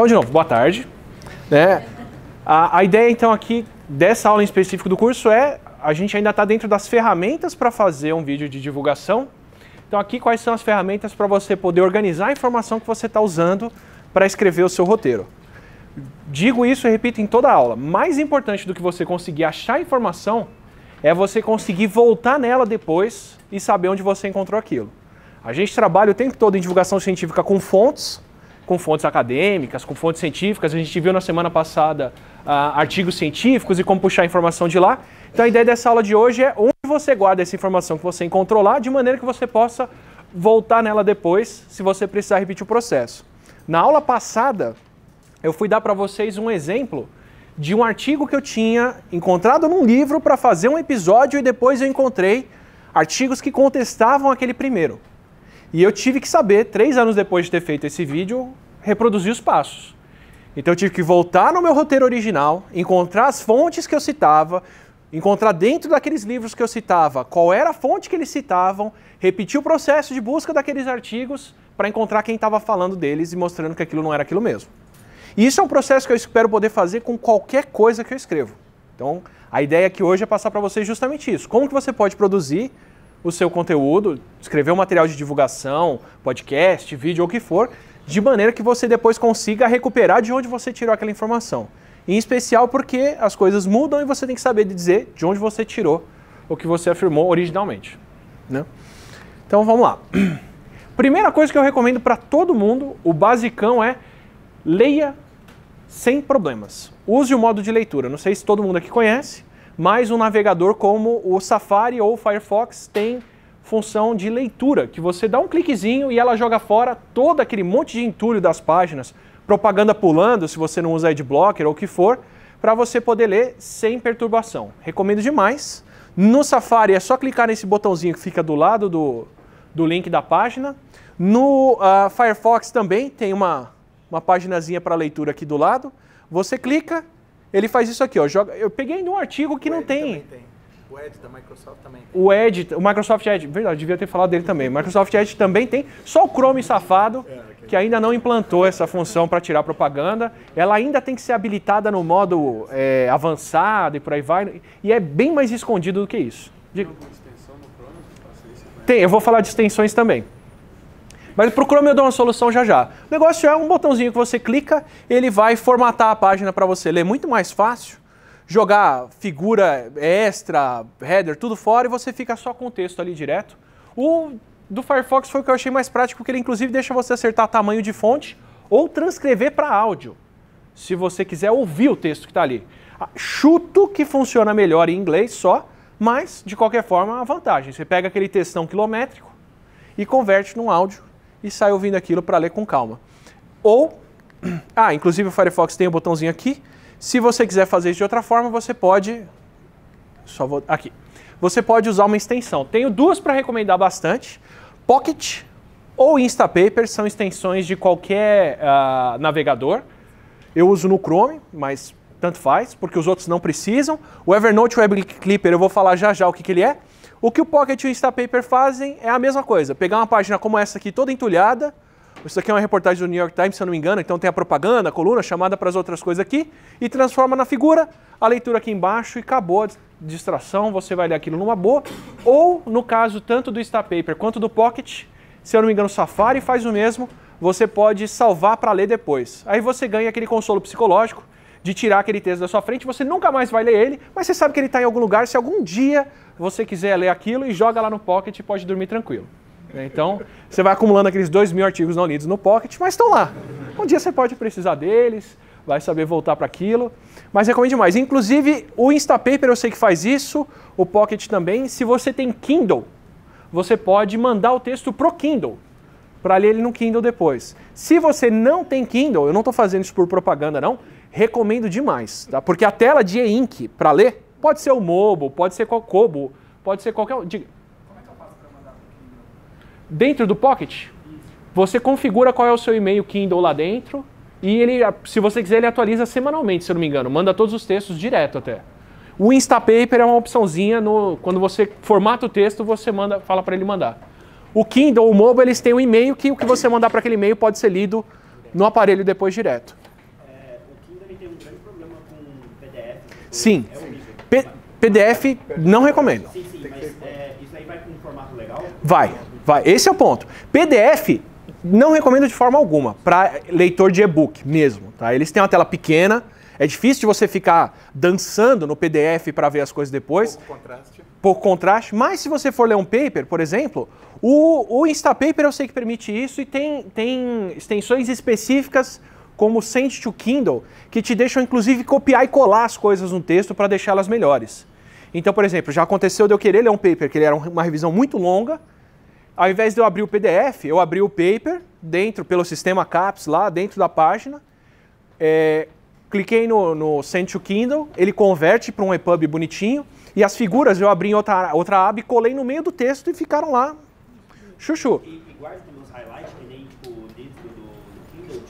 Então, de novo, boa tarde. Né? A, a ideia, então, aqui dessa aula em específico do curso é a gente ainda está dentro das ferramentas para fazer um vídeo de divulgação. Então, aqui, quais são as ferramentas para você poder organizar a informação que você está usando para escrever o seu roteiro? Digo isso e repito em toda a aula. Mais importante do que você conseguir achar a informação é você conseguir voltar nela depois e saber onde você encontrou aquilo. A gente trabalha o tempo todo em divulgação científica com fontes, com fontes acadêmicas, com fontes científicas. A gente viu na semana passada uh, artigos científicos e como puxar a informação de lá. Então a ideia dessa aula de hoje é onde você guarda essa informação que você encontrou lá, de maneira que você possa voltar nela depois, se você precisar repetir o processo. Na aula passada, eu fui dar para vocês um exemplo de um artigo que eu tinha encontrado num livro para fazer um episódio e depois eu encontrei artigos que contestavam aquele primeiro. E eu tive que saber, três anos depois de ter feito esse vídeo, reproduzir os passos. Então eu tive que voltar no meu roteiro original, encontrar as fontes que eu citava, encontrar dentro daqueles livros que eu citava qual era a fonte que eles citavam, repetir o processo de busca daqueles artigos para encontrar quem estava falando deles e mostrando que aquilo não era aquilo mesmo. E isso é um processo que eu espero poder fazer com qualquer coisa que eu escrevo. Então, a ideia aqui hoje é passar para vocês justamente isso. Como que você pode produzir o seu conteúdo, escrever um material de divulgação, podcast, vídeo ou o que for, de maneira que você depois consiga recuperar de onde você tirou aquela informação. Em especial porque as coisas mudam e você tem que saber dizer de onde você tirou o que você afirmou originalmente. Né? Então vamos lá. Primeira coisa que eu recomendo para todo mundo, o basicão é leia sem problemas. Use o modo de leitura. Não sei se todo mundo aqui conhece, mas o um navegador como o Safari ou o Firefox tem função de leitura, que você dá um cliquezinho e ela joga fora todo aquele monte de entulho das páginas, propaganda pulando, se você não usa adblocker ou o que for, para você poder ler sem perturbação. Recomendo demais. No Safari é só clicar nesse botãozinho que fica do lado do, do link da página. No uh, Firefox também tem uma, uma paginazinha para leitura aqui do lado. Você clica, ele faz isso aqui. Ó, joga... Eu peguei um artigo que não tem. tem. O Edge da Microsoft também tem. O Edge, o Microsoft Edge, verdade, devia ter falado dele também. O Microsoft Edge também tem, só o Chrome safado, é, que ainda não implantou essa função para tirar propaganda. Ela ainda tem que ser habilitada no modo é, avançado e por aí vai. E é bem mais escondido do que isso. Diga. Tem, né? eu vou falar de extensões também. Mas para o Chrome eu dou uma solução já já. O negócio é um botãozinho que você clica, ele vai formatar a página para você ler muito mais fácil jogar figura extra, header, tudo fora e você fica só com o texto ali direto. O do Firefox foi o que eu achei mais prático, porque ele inclusive deixa você acertar tamanho de fonte ou transcrever para áudio, se você quiser ouvir o texto que está ali. Ah, chuto que funciona melhor em inglês só, mas de qualquer forma a vantagem. Você pega aquele textão quilométrico e converte num áudio e sai ouvindo aquilo para ler com calma. Ou, ah, inclusive o Firefox tem o um botãozinho aqui se você quiser fazer isso de outra forma, você pode. Só vou. Aqui. Você pode usar uma extensão. Tenho duas para recomendar bastante: Pocket ou Instapaper, são extensões de qualquer uh, navegador. Eu uso no Chrome, mas tanto faz, porque os outros não precisam. O Evernote Web Clipper, eu vou falar já já o que, que ele é. O que o Pocket e o Instapaper fazem é a mesma coisa: pegar uma página como essa aqui, toda entulhada isso aqui é uma reportagem do New York Times, se eu não me engano. Então tem a propaganda, a coluna, chamada para as outras coisas aqui e transforma na figura a leitura aqui embaixo e acabou a distração. Você vai ler aquilo numa boa. Ou, no caso tanto do Instapaper quanto do Pocket, se eu não me engano, o Safari faz o mesmo. Você pode salvar para ler depois. Aí você ganha aquele consolo psicológico de tirar aquele texto da sua frente, você nunca mais vai ler ele, mas você sabe que ele está em algum lugar. Se algum dia você quiser ler aquilo e joga lá no pocket, pode dormir tranquilo. Né, então, você vai acumulando aqueles 2 mil artigos não lidos no Pocket, mas estão lá. Um dia você pode precisar deles, vai saber voltar para aquilo. Mas recomendo demais. Inclusive, o Instapaper eu sei que faz isso, o Pocket também. Se você tem Kindle, você pode mandar o texto pro Kindle para ler ele no Kindle depois. Se você não tem Kindle, eu não estou fazendo isso por propaganda não, recomendo demais, tá? Porque a tela de e-ink para ler pode ser o Mobo, pode ser Kobo, pode ser qualquer dentro do Pocket, você configura qual é o seu e-mail Kindle lá dentro e ele, se você quiser, ele atualiza semanalmente, se eu não me engano, manda todos os textos direto até. O Instapaper é uma opçãozinha no, quando você formata o texto, você manda, fala para ele mandar. O Kindle, o Mobile, eles têm um e-mail que o que você mandar para aquele e-mail pode ser lido no aparelho depois direto. É, o Kindle tem um grande problema com PDF. Sim. É P- PDF não recomendo. Sim, sim, mas é, isso aí vai com um formato legal? Vai. Vai, esse é o ponto. PDF não recomendo de forma alguma para leitor de e-book mesmo, tá? Eles têm uma tela pequena, é difícil de você ficar dançando no PDF para ver as coisas depois. Pouco contraste. Pouco contraste, mas se você for ler um paper, por exemplo, o, o Instapaper eu sei que permite isso e tem, tem extensões específicas como Send to Kindle, que te deixam inclusive copiar e colar as coisas no texto para deixá-las melhores. Então, por exemplo, já aconteceu de eu querer ler um paper que ele era uma revisão muito longa, ao invés de eu abrir o PDF, eu abri o paper dentro, pelo sistema CAPS lá, dentro da página. É, cliquei no, no Send to Kindle, ele converte para um EPUB bonitinho. E as figuras eu abri em outra, outra aba e colei no meio do texto e ficaram lá. Chuchu. E, guarda highlights que nem tipo, dentro do, Kindle?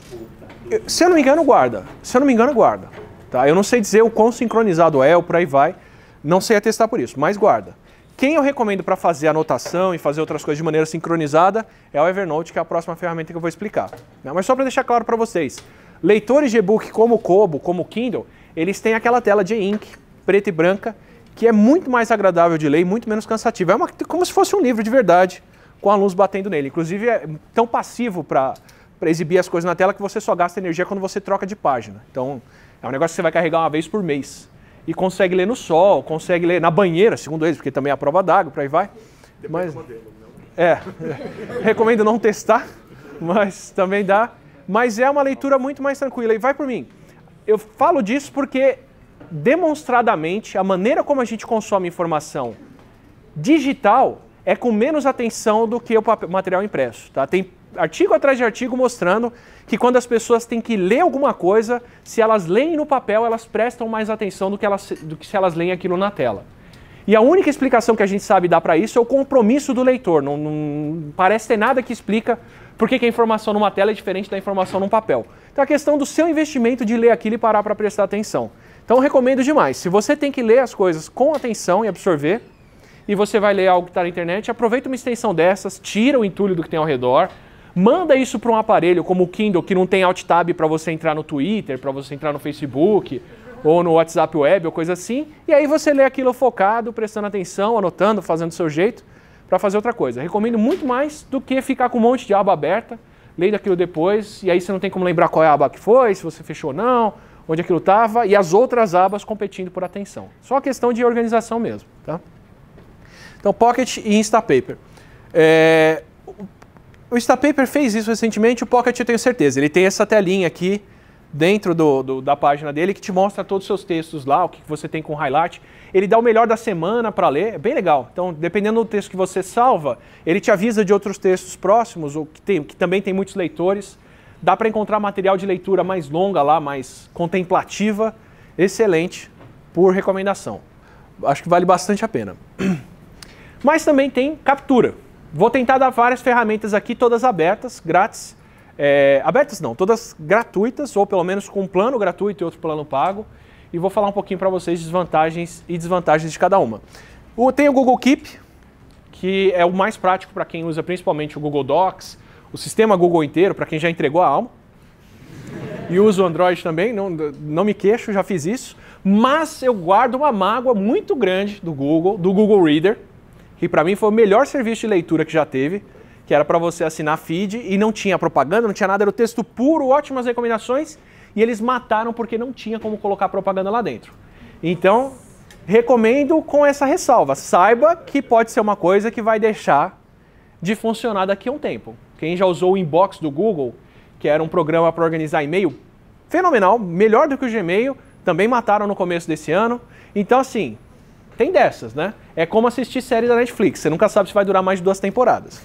Tipo, se eu não me engano, guarda. Se eu não me engano, guarda. Tá? Eu não sei dizer o quão sincronizado é ou por aí vai. Não sei atestar por isso, mas guarda. Quem eu recomendo para fazer anotação e fazer outras coisas de maneira sincronizada é o Evernote, que é a próxima ferramenta que eu vou explicar. Mas só para deixar claro para vocês, leitores de e-book como o Kobo, como o Kindle, eles têm aquela tela de ink preta e branca que é muito mais agradável de ler e muito menos cansativa. É uma, como se fosse um livro de verdade com a luz batendo nele. Inclusive é tão passivo para exibir as coisas na tela que você só gasta energia quando você troca de página. Então é um negócio que você vai carregar uma vez por mês e consegue ler no sol, consegue ler na banheira, segundo eles, porque também é a prova d'água, por aí vai. Mas, modelo, é, é, recomendo não testar, mas também dá. Mas é uma leitura muito mais tranquila. E vai por mim. Eu falo disso porque, demonstradamente, a maneira como a gente consome informação digital é com menos atenção do que o material impresso. Tá? Tem artigo atrás de artigo mostrando que quando as pessoas têm que ler alguma coisa, se elas leem no papel, elas prestam mais atenção do que, elas, do que se elas leem aquilo na tela. E a única explicação que a gente sabe dar para isso é o compromisso do leitor. Não, não, parece ter nada que explica por que, a informação numa tela é diferente da informação num papel. Então a questão do seu investimento de ler aquilo e parar para prestar atenção. Então recomendo demais. Se você tem que ler as coisas com atenção e absorver, e você vai ler algo que está na internet, aproveita uma extensão dessas, tira o entulho do que tem ao redor, Manda isso para um aparelho como o Kindle, que não tem alt tab para você entrar no Twitter, para você entrar no Facebook, ou no WhatsApp web, ou coisa assim. E aí você lê aquilo focado, prestando atenção, anotando, fazendo do seu jeito, para fazer outra coisa. Recomendo muito mais do que ficar com um monte de aba aberta, lendo aquilo depois, e aí você não tem como lembrar qual é a aba que foi, se você fechou ou não, onde aquilo estava, e as outras abas competindo por atenção. Só questão de organização mesmo. Tá? Então, Pocket e Instapaper. É, o Instapaper fez isso recentemente, o Pocket eu tenho certeza. Ele tem essa telinha aqui dentro do, do, da página dele que te mostra todos os seus textos lá, o que você tem com highlight. Ele dá o melhor da semana para ler, é bem legal. Então, dependendo do texto que você salva, ele te avisa de outros textos próximos, ou que, tem, que também tem muitos leitores. Dá para encontrar material de leitura mais longa lá, mais contemplativa. Excelente, por recomendação. Acho que vale bastante a pena. Mas também tem captura. Vou tentar dar várias ferramentas aqui, todas abertas, grátis. É, abertas não, todas gratuitas, ou pelo menos com um plano gratuito e outro plano pago. E vou falar um pouquinho para vocês desvantagens e desvantagens de cada uma. O, tem o Google Keep, que é o mais prático para quem usa principalmente o Google Docs, o sistema Google inteiro, para quem já entregou a alma. E uso o Android também, não, não me queixo, já fiz isso. Mas eu guardo uma mágoa muito grande do Google, do Google Reader, que para mim foi o melhor serviço de leitura que já teve, que era para você assinar feed e não tinha propaganda, não tinha nada, era o texto puro, ótimas recomendações, e eles mataram porque não tinha como colocar propaganda lá dentro. Então, recomendo com essa ressalva. Saiba que pode ser uma coisa que vai deixar de funcionar daqui a um tempo. Quem já usou o inbox do Google, que era um programa para organizar e-mail, fenomenal, melhor do que o Gmail, também mataram no começo desse ano. Então, assim, tem dessas, né? É como assistir série da Netflix. Você nunca sabe se vai durar mais de duas temporadas.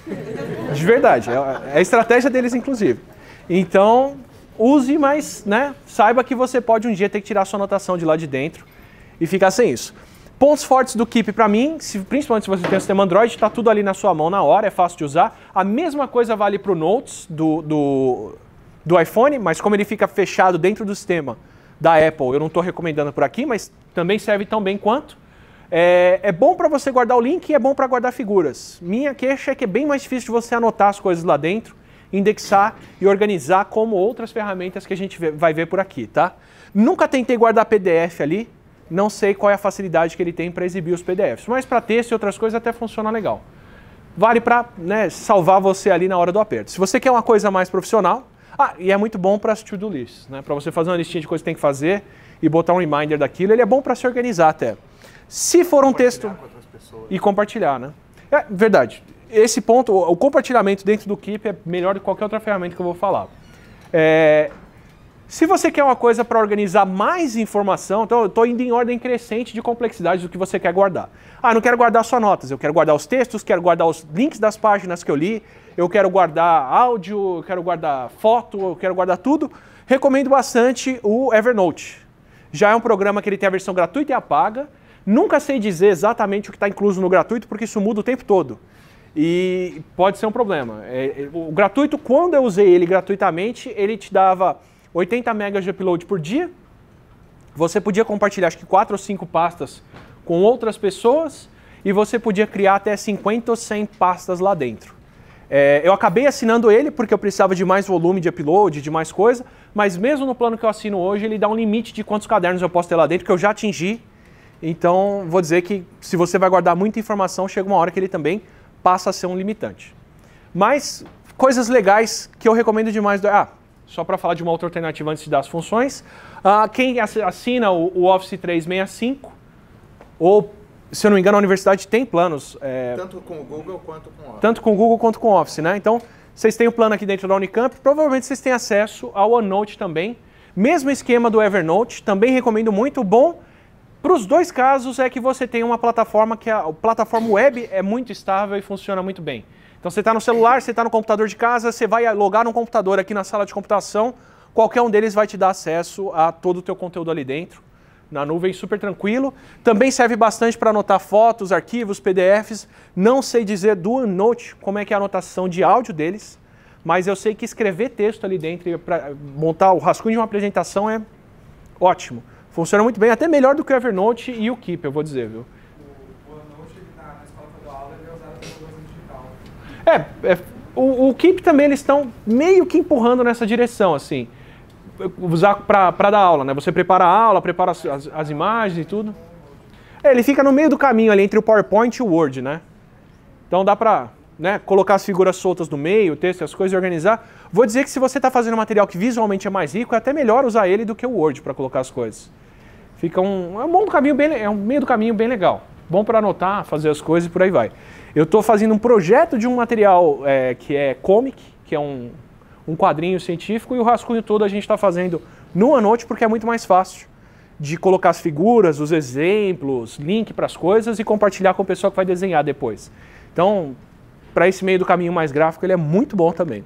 De verdade. É, é a estratégia deles, inclusive. Então, use, mas né, saiba que você pode um dia ter que tirar sua anotação de lá de dentro e ficar sem isso. Pontos fortes do Keep para mim, se, principalmente se você tem o sistema Android, está tudo ali na sua mão na hora, é fácil de usar. A mesma coisa vale para o Notes do, do, do iPhone, mas como ele fica fechado dentro do sistema da Apple, eu não estou recomendando por aqui, mas também serve tão bem quanto. É, é bom para você guardar o link e é bom para guardar figuras. Minha queixa é que é bem mais difícil de você anotar as coisas lá dentro, indexar e organizar como outras ferramentas que a gente vai ver por aqui, tá? Nunca tentei guardar PDF ali, não sei qual é a facilidade que ele tem para exibir os PDFs, mas para texto e outras coisas até funciona legal. Vale para né, salvar você ali na hora do aperto. Se você quer uma coisa mais profissional, ah, e é muito bom para as to-do lists, né? Para você fazer uma listinha de coisas que tem que fazer e botar um reminder daquilo, ele é bom para se organizar até. Se for um texto. e compartilhar, né? É verdade. Esse ponto, o compartilhamento dentro do Keep é melhor do que qualquer outra ferramenta que eu vou falar. É, se você quer uma coisa para organizar mais informação, então eu estou indo em ordem crescente de complexidade do que você quer guardar. Ah, não quero guardar só notas, eu quero guardar os textos, quero guardar os links das páginas que eu li, eu quero guardar áudio, eu quero guardar foto, eu quero guardar tudo. Recomendo bastante o Evernote. Já é um programa que ele tem a versão gratuita e a paga. Nunca sei dizer exatamente o que está incluso no gratuito, porque isso muda o tempo todo. E pode ser um problema. É, é, o gratuito, quando eu usei ele gratuitamente, ele te dava 80 megas de upload por dia. Você podia compartilhar, acho que 4 ou 5 pastas com outras pessoas. E você podia criar até 50 ou 100 pastas lá dentro. É, eu acabei assinando ele porque eu precisava de mais volume de upload, de mais coisa. Mas mesmo no plano que eu assino hoje, ele dá um limite de quantos cadernos eu posso ter lá dentro, que eu já atingi então, vou dizer que se você vai guardar muita informação, chega uma hora que ele também passa a ser um limitante. Mas, coisas legais que eu recomendo demais. Do... Ah, só para falar de uma outra alternativa antes das funções. Ah, quem assina o Office 365, ou se eu não me engano, a universidade tem planos. É... Tanto com o Google quanto com o Office. Tanto com o Google quanto com o Office, né? Então, vocês têm o um plano aqui dentro da Unicamp, provavelmente vocês têm acesso ao OneNote também. Mesmo esquema do Evernote, também recomendo muito. Bom para os dois casos é que você tem uma plataforma que a, a plataforma web é muito estável e funciona muito bem. Então você está no celular, você está no computador de casa, você vai logar no computador aqui na sala de computação, qualquer um deles vai te dar acesso a todo o teu conteúdo ali dentro, na nuvem, super tranquilo. Também serve bastante para anotar fotos, arquivos, PDFs. Não sei dizer do OneNote como é que é a anotação de áudio deles, mas eu sei que escrever texto ali dentro para montar o rascunho de uma apresentação é ótimo. Funciona muito bem, até melhor do que o Evernote e o Keep, eu vou dizer, viu? É, é o, o Keep também eles estão meio que empurrando nessa direção, assim. Usar para dar aula, né? Você prepara a aula, prepara as, as imagens e tudo. É, ele fica no meio do caminho ali entre o PowerPoint e o Word, né? Então dá para né, colocar as figuras soltas no meio, o texto, as coisas e organizar. Vou dizer que se você está fazendo um material que visualmente é mais rico, é até melhor usar ele do que o Word para colocar as coisas. Fica um, é um bom do caminho bem, é um meio do caminho bem legal. Bom para anotar, fazer as coisas e por aí vai. Eu estou fazendo um projeto de um material é, que é comic, que é um, um quadrinho científico, e o rascunho todo a gente está fazendo no Anote porque é muito mais fácil de colocar as figuras, os exemplos, link para as coisas e compartilhar com o pessoal que vai desenhar depois. Então, para esse meio do caminho mais gráfico, ele é muito bom também.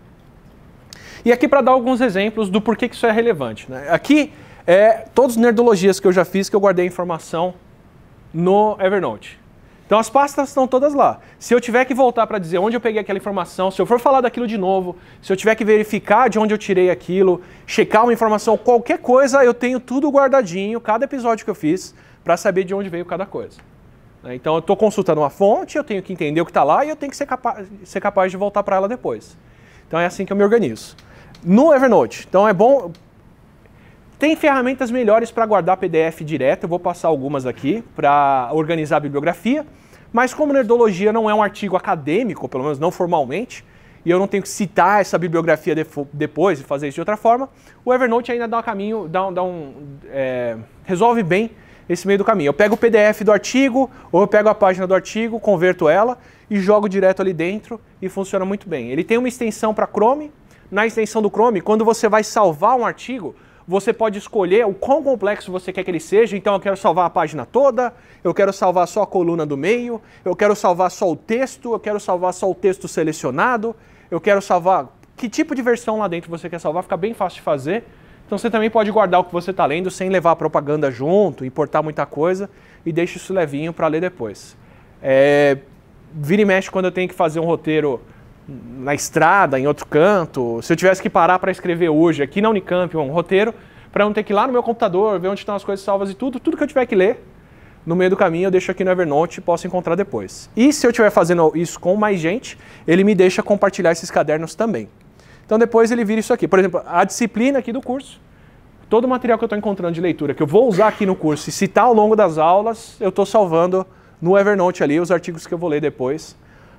E aqui para dar alguns exemplos do porquê que isso é relevante. Né? Aqui é todos os nerdologias que eu já fiz, que eu guardei a informação no Evernote. Então as pastas estão todas lá. Se eu tiver que voltar para dizer onde eu peguei aquela informação, se eu for falar daquilo de novo, se eu tiver que verificar de onde eu tirei aquilo, checar uma informação, qualquer coisa, eu tenho tudo guardadinho, cada episódio que eu fiz, para saber de onde veio cada coisa. Né, então eu estou consultando uma fonte, eu tenho que entender o que está lá e eu tenho que ser capaz, ser capaz de voltar para ela depois. Então é assim que eu me organizo. No Evernote, então é bom tem ferramentas melhores para guardar PDF direto, eu vou passar algumas aqui para organizar a bibliografia, mas como nerdologia não é um artigo acadêmico, pelo menos não formalmente, e eu não tenho que citar essa bibliografia de, depois e fazer isso de outra forma, o Evernote ainda dá um caminho, dá, dá um, é, resolve bem esse meio do caminho. Eu pego o PDF do artigo, ou eu pego a página do artigo, converto ela e jogo direto ali dentro e funciona muito bem. Ele tem uma extensão para Chrome. Na extensão do Chrome, quando você vai salvar um artigo, você pode escolher o quão complexo você quer que ele seja. Então, eu quero salvar a página toda, eu quero salvar só a coluna do meio, eu quero salvar só o texto, eu quero salvar só o texto selecionado, eu quero salvar. Que tipo de versão lá dentro você quer salvar? Fica bem fácil de fazer. Então, você também pode guardar o que você está lendo sem levar a propaganda junto, importar muita coisa e deixa isso levinho para ler depois. É... Vira e mexe quando eu tenho que fazer um roteiro na estrada, em outro canto, se eu tivesse que parar para escrever hoje aqui na Unicamp um roteiro, para não ter que ir lá no meu computador, ver onde estão as coisas salvas e tudo, tudo que eu tiver que ler, no meio do caminho eu deixo aqui no Evernote e posso encontrar depois. E se eu estiver fazendo isso com mais gente, ele me deixa compartilhar esses cadernos também. Então depois ele vira isso aqui. Por exemplo, a disciplina aqui do curso, todo o material que eu estou encontrando de leitura, que eu vou usar aqui no curso e citar ao longo das aulas, eu estou salvando no Evernote ali os artigos que eu vou ler depois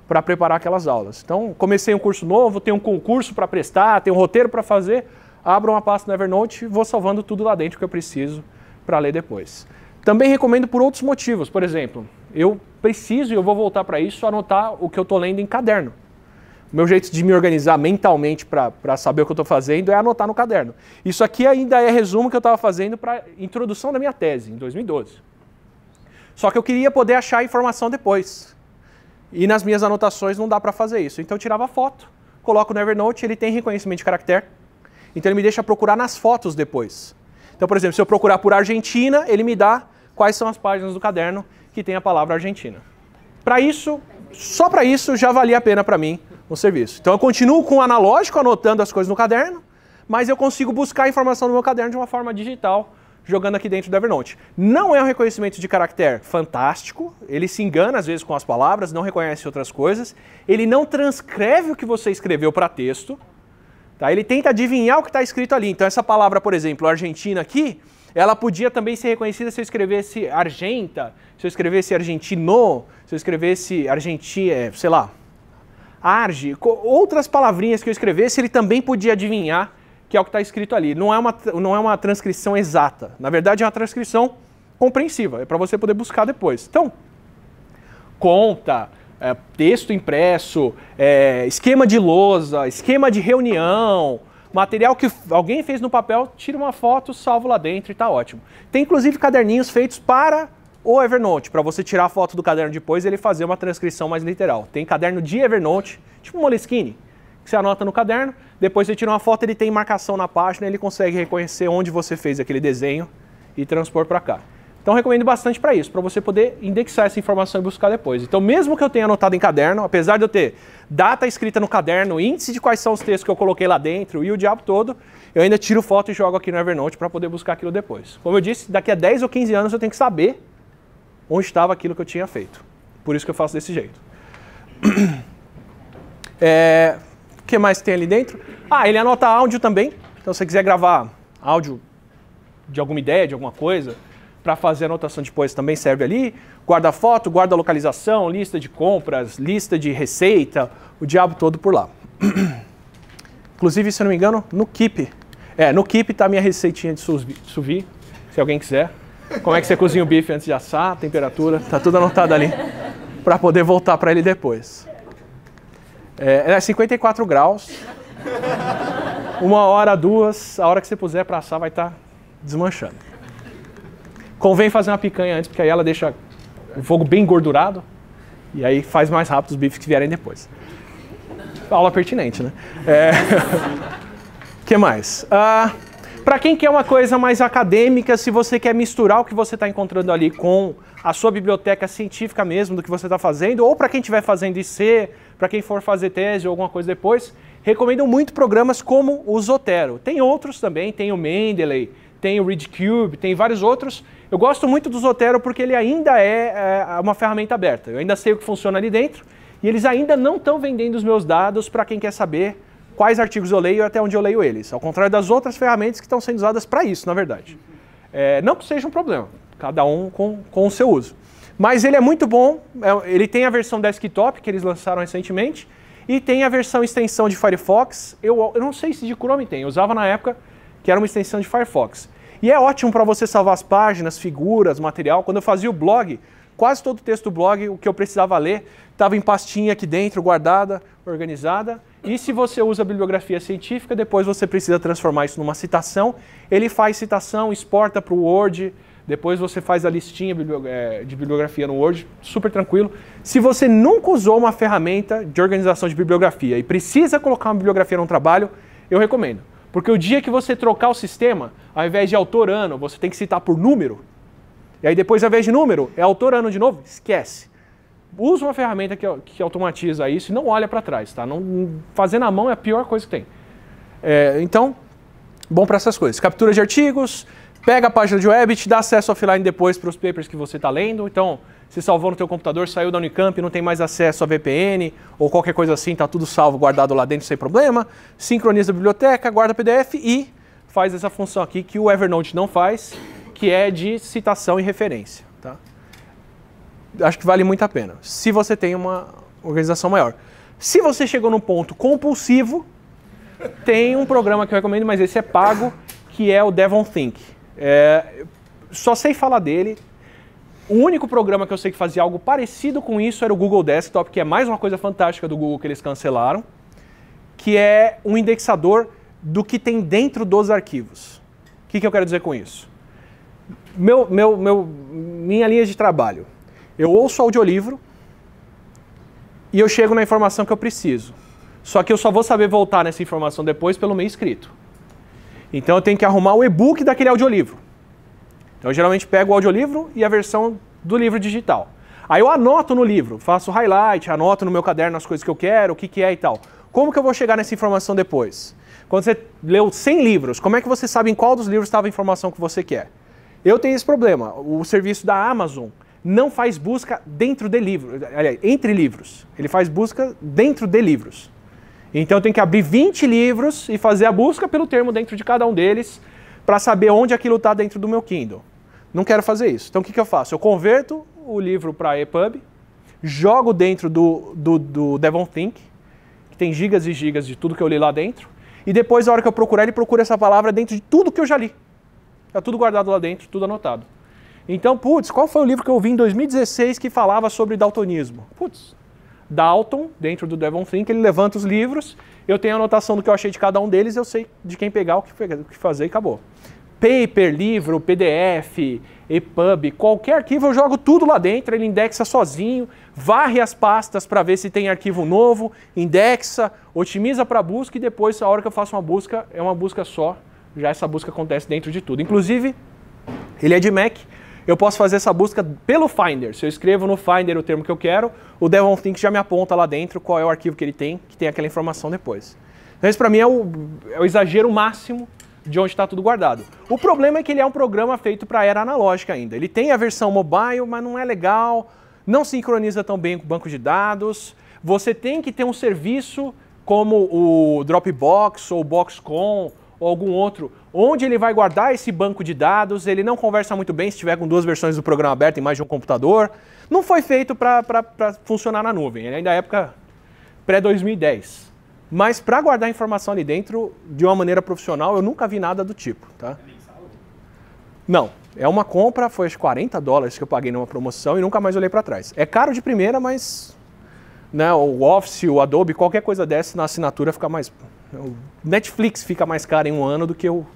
para preparar aquelas aulas. Então, comecei um curso novo, tenho um concurso para prestar, tenho um roteiro para fazer, abro uma pasta no Evernote e vou salvando tudo lá dentro que eu preciso para ler depois. Também recomendo por outros motivos. Por exemplo, eu preciso, e eu vou voltar para isso, anotar o que eu estou lendo em caderno. O meu jeito de me organizar mentalmente para saber o que eu estou fazendo é anotar no caderno. Isso aqui ainda é resumo que eu estava fazendo para introdução da minha tese, em 2012. Só que eu queria poder achar a informação depois. E nas minhas anotações não dá para fazer isso. Então eu tirava foto, coloco no Evernote, ele tem reconhecimento de caractere. Então ele me deixa procurar nas fotos depois. Então, por exemplo, se eu procurar por Argentina, ele me dá quais são as páginas do caderno que tem a palavra Argentina. Para isso, só para isso já valia a pena para mim o serviço. Então eu continuo com o analógico anotando as coisas no caderno, mas eu consigo buscar a informação no meu caderno de uma forma digital jogando aqui dentro do Evernote. Não é um reconhecimento de caráter fantástico, ele se engana às vezes com as palavras, não reconhece outras coisas, ele não transcreve o que você escreveu para texto, tá? ele tenta adivinhar o que está escrito ali. Então, essa palavra, por exemplo, Argentina aqui, ela podia também ser reconhecida se eu escrevesse Argenta, se eu escrevesse Argentino, se eu escrevesse Argenti, é, sei lá, Arge, outras palavrinhas que eu escrevesse, ele também podia adivinhar que é o que está escrito ali. Não é, uma, não é uma transcrição exata. Na verdade, é uma transcrição compreensiva. É para você poder buscar depois. Então, conta, é, texto impresso, é, esquema de lousa, esquema de reunião, material que alguém fez no papel, tira uma foto, salvo lá dentro e está ótimo. Tem inclusive caderninhos feitos para o Evernote, para você tirar a foto do caderno depois e ele fazer uma transcrição mais literal. Tem caderno de Evernote, tipo Moleskine, você anota no caderno, depois você tira uma foto, ele tem marcação na página, ele consegue reconhecer onde você fez aquele desenho e transpor para cá. Então recomendo bastante para isso, para você poder indexar essa informação e buscar depois. Então mesmo que eu tenha anotado em caderno, apesar de eu ter data escrita no caderno, índice de quais são os textos que eu coloquei lá dentro e o diabo todo, eu ainda tiro foto e jogo aqui no Evernote para poder buscar aquilo depois. Como eu disse, daqui a 10 ou 15 anos eu tenho que saber onde estava aquilo que eu tinha feito. Por isso que eu faço desse jeito. É, que mais tem ali dentro? Ah, ele anota áudio também. Então, se você quiser gravar áudio de alguma ideia, de alguma coisa, para fazer anotação depois também serve ali. Guarda foto, guarda localização, lista de compras, lista de receita, o diabo todo por lá. Inclusive, se eu não me engano, no Keep. É, no Keep está a minha receitinha de suvi, se alguém quiser. Como é que você cozinha o bife antes de assar, temperatura, tá tudo anotado ali para poder voltar para ele depois. É, é 54 graus. Uma hora, duas, a hora que você puser para assar vai estar tá desmanchando. Convém fazer uma picanha antes, porque aí ela deixa o fogo bem engordurado e aí faz mais rápido os bifes que vierem depois. Aula pertinente, né? É... que mais? Ah, para quem quer uma coisa mais acadêmica, se você quer misturar o que você está encontrando ali com a sua biblioteca científica mesmo, do que você está fazendo, ou para quem estiver fazendo IC, para quem for fazer tese ou alguma coisa depois, recomendo muito programas como o Zotero. Tem outros também, tem o Mendeley, tem o ReadCube, tem vários outros. Eu gosto muito do Zotero porque ele ainda é, é uma ferramenta aberta. Eu ainda sei o que funciona ali dentro e eles ainda não estão vendendo os meus dados para quem quer saber quais artigos eu leio e até onde eu leio eles. Ao contrário das outras ferramentas que estão sendo usadas para isso, na verdade. É, não que seja um problema, cada um com, com o seu uso. Mas ele é muito bom, é, ele tem a versão desktop que eles lançaram recentemente e tem a versão extensão de Firefox. Eu, eu não sei se de Chrome tem, eu usava na época que era uma extensão de Firefox. E é ótimo para você salvar as páginas, figuras, material. Quando eu fazia o blog, quase todo o texto do blog, o que eu precisava ler, estava em pastinha aqui dentro, guardada, organizada. E se você usa bibliografia científica, depois você precisa transformar isso numa citação. Ele faz citação, exporta para o Word, depois você faz a listinha eh, de bibliografia no Word, super tranquilo. Se você nunca usou uma ferramenta de organização de bibliografia e precisa colocar uma bibliografia num trabalho, eu recomendo. Porque o dia que você trocar o sistema, ao invés de autor ano, você tem que citar por número. E aí depois, ao invés de número, é autor ano de novo, esquece. Usa uma ferramenta que, que automatiza isso e não olha para trás, tá? Não, fazer na mão é a pior coisa que tem. É, então, bom para essas coisas. Captura de artigos, pega a página de web e te dá acesso offline depois para os papers que você está lendo. Então, se salvou no teu computador, saiu da Unicamp, não tem mais acesso a VPN ou qualquer coisa assim, está tudo salvo, guardado lá dentro sem problema. Sincroniza a biblioteca, guarda PDF e faz essa função aqui que o Evernote não faz, que é de citação e referência. Tá? Acho que vale muito a pena, se você tem uma organização maior. Se você chegou no ponto compulsivo, tem um programa que eu recomendo, mas esse é pago, que é o Devon Think. É, só sei falar dele. O único programa que eu sei que fazia algo parecido com isso era o Google Desktop, que é mais uma coisa fantástica do Google que eles cancelaram, que é um indexador do que tem dentro dos arquivos. O que, que eu quero dizer com isso? Meu, meu, meu, minha linha de trabalho. Eu ouço audiolivro e eu chego na informação que eu preciso. Só que eu só vou saber voltar nessa informação depois pelo meio escrito. Então eu tenho que arrumar o e-book daquele audiolivro. Então eu geralmente pego o audiolivro e a versão do livro digital. Aí eu anoto no livro, faço highlight, anoto no meu caderno as coisas que eu quero, o que, que é e tal. Como que eu vou chegar nessa informação depois? Quando você leu 100 livros, como é que você sabe em qual dos livros estava a informação que você quer? Eu tenho esse problema. O serviço da Amazon não faz busca dentro de livros, aliás, entre livros. Ele faz busca dentro de livros. Então eu tenho que abrir 20 livros e fazer a busca pelo termo dentro de cada um deles para saber onde aquilo está dentro do meu Kindle. Não quero fazer isso. Então o que, que eu faço? Eu converto o livro para EPUB, jogo dentro do, do, do Devonthink, que tem gigas e gigas de tudo que eu li lá dentro, e depois, na hora que eu procurar, ele procura essa palavra dentro de tudo que eu já li. Está tudo guardado lá dentro, tudo anotado. Então, putz, qual foi o livro que eu vi em 2016 que falava sobre daltonismo? Putz, Dalton, dentro do Devon Think, ele levanta os livros, eu tenho a anotação do que eu achei de cada um deles, eu sei de quem pegar, o que, o que fazer e acabou. Paper, livro, PDF, EPUB, qualquer arquivo, eu jogo tudo lá dentro, ele indexa sozinho, varre as pastas para ver se tem arquivo novo, indexa, otimiza para busca e depois, a hora que eu faço uma busca, é uma busca só, já essa busca acontece dentro de tudo. Inclusive, ele é de Mac, eu posso fazer essa busca pelo Finder. Se eu escrevo no Finder o termo que eu quero, o DevOnThink já me aponta lá dentro qual é o arquivo que ele tem, que tem aquela informação depois. Então isso para mim é o, é o exagero máximo de onde está tudo guardado. O problema é que ele é um programa feito para era analógica ainda. Ele tem a versão mobile, mas não é legal, não sincroniza tão bem com o banco de dados. Você tem que ter um serviço como o Dropbox ou o Boxcom ou algum outro, onde ele vai guardar esse banco de dados, ele não conversa muito bem se tiver com duas versões do programa aberto em mais de um computador. Não foi feito para funcionar na nuvem, ainda é época pré-2010. Mas para guardar informação ali dentro de uma maneira profissional, eu nunca vi nada do tipo. Tá? Não, é uma compra, foi acho 40 dólares que eu paguei numa promoção e nunca mais olhei para trás. É caro de primeira, mas né, o Office, o Adobe, qualquer coisa dessa na assinatura fica mais, o Netflix fica mais caro em um ano do que o,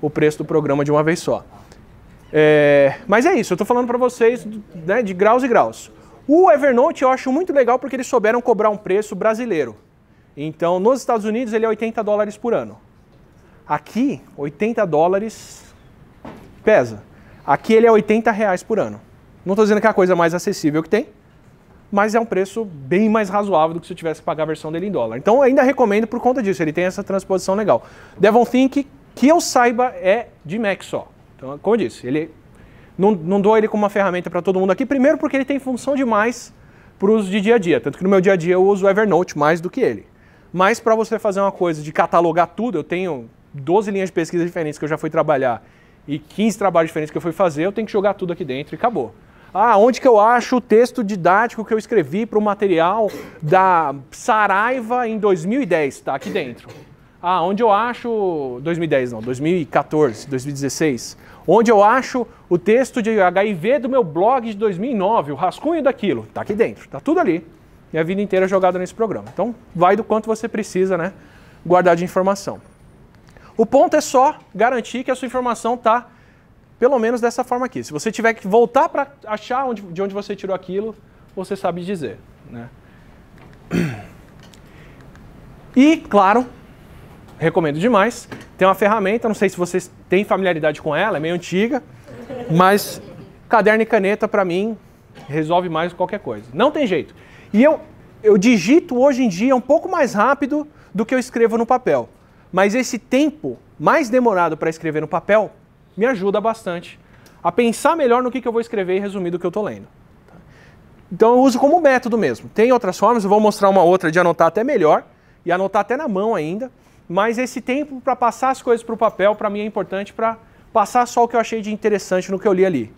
o preço do programa de uma vez só. É, mas é isso, eu estou falando para vocês né, de graus e graus. O Evernote eu acho muito legal porque eles souberam cobrar um preço brasileiro. Então, nos Estados Unidos ele é 80 dólares por ano. Aqui, 80 dólares pesa. Aqui ele é 80 reais por ano. Não estou dizendo que é a coisa mais acessível que tem, mas é um preço bem mais razoável do que se eu tivesse que pagar a versão dele em dólar. Então ainda recomendo por conta disso, ele tem essa transposição legal. Devon Think, que eu saiba, é de Mac só. Então, como eu disse, ele não, não dou ele como uma ferramenta para todo mundo aqui, primeiro porque ele tem função demais para o uso de dia a dia, tanto que no meu dia a dia eu uso o Evernote mais do que ele. Mas para você fazer uma coisa de catalogar tudo, eu tenho 12 linhas de pesquisa diferentes que eu já fui trabalhar e 15 trabalhos diferentes que eu fui fazer, eu tenho que jogar tudo aqui dentro e acabou. Ah, onde que eu acho o texto didático que eu escrevi para o material da Saraiva em 2010? Está aqui dentro. Ah, onde eu acho. 2010 não, 2014, 2016. Onde eu acho o texto de HIV do meu blog de 2009, o rascunho daquilo? Está aqui dentro, está tudo ali. Minha vida inteira jogada nesse programa. Então, vai do quanto você precisa, né? Guardar de informação. O ponto é só garantir que a sua informação está pelo menos dessa forma aqui. Se você tiver que voltar para achar onde, de onde você tirou aquilo, você sabe dizer. Né? E, claro, recomendo demais, tem uma ferramenta, não sei se vocês têm familiaridade com ela, é meio antiga, mas caderno e caneta, para mim, resolve mais qualquer coisa. Não tem jeito. E eu, eu digito hoje em dia um pouco mais rápido do que eu escrevo no papel. Mas esse tempo mais demorado para escrever no papel me ajuda bastante a pensar melhor no que, que eu vou escrever e resumir do que eu estou lendo. Tá? Então eu uso como método mesmo. Tem outras formas, eu vou mostrar uma outra de anotar até melhor e anotar até na mão ainda, mas esse tempo para passar as coisas para o papel para mim é importante para passar só o que eu achei de interessante no que eu li ali.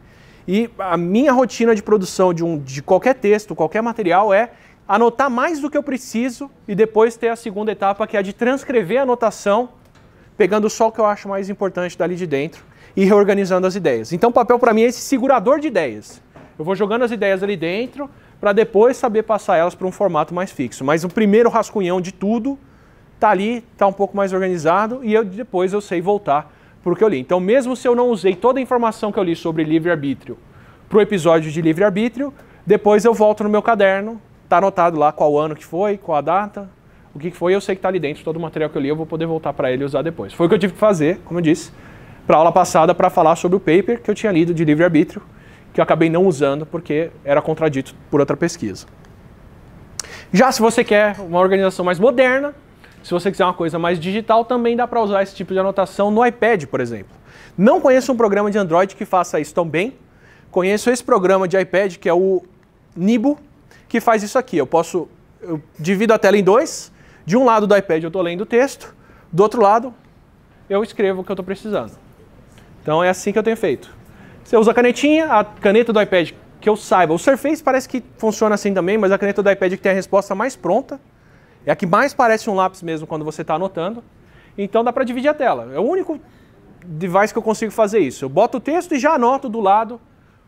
E a minha rotina de produção de, um, de qualquer texto, qualquer material é anotar mais do que eu preciso e depois ter a segunda etapa que é a de transcrever a anotação, pegando só o que eu acho mais importante dali de dentro e reorganizando as ideias. Então, o papel para mim é esse segurador de ideias. Eu vou jogando as ideias ali dentro para depois saber passar elas para um formato mais fixo. Mas o primeiro rascunhão de tudo está ali, está um pouco mais organizado e eu, depois eu sei voltar para o que eu li. Então, mesmo se eu não usei toda a informação que eu li sobre livre-arbítrio para o episódio de livre-arbítrio, depois eu volto no meu caderno, está anotado lá qual ano que foi, qual a data, o que foi, eu sei que está ali dentro, todo o material que eu li, eu vou poder voltar para ele e usar depois. Foi o que eu tive que fazer, como eu disse, para a aula passada para falar sobre o paper que eu tinha lido de livre-arbítrio, que eu acabei não usando porque era contradito por outra pesquisa. Já se você quer uma organização mais moderna, se você quiser uma coisa mais digital, também dá para usar esse tipo de anotação no iPad, por exemplo. Não conheço um programa de Android que faça isso tão bem. Conheço esse programa de iPad que é o Nibo, que faz isso aqui. Eu posso, eu divido a tela em dois. De um lado do iPad eu estou lendo o texto, do outro lado eu escrevo o que eu estou precisando. Então é assim que eu tenho feito. Você usa a canetinha, a caneta do iPad que eu saiba. O Surface parece que funciona assim também, mas a caneta do iPad que tem a resposta mais pronta. É a que mais parece um lápis mesmo quando você está anotando. Então dá para dividir a tela. É o único device que eu consigo fazer isso. Eu boto o texto e já anoto do lado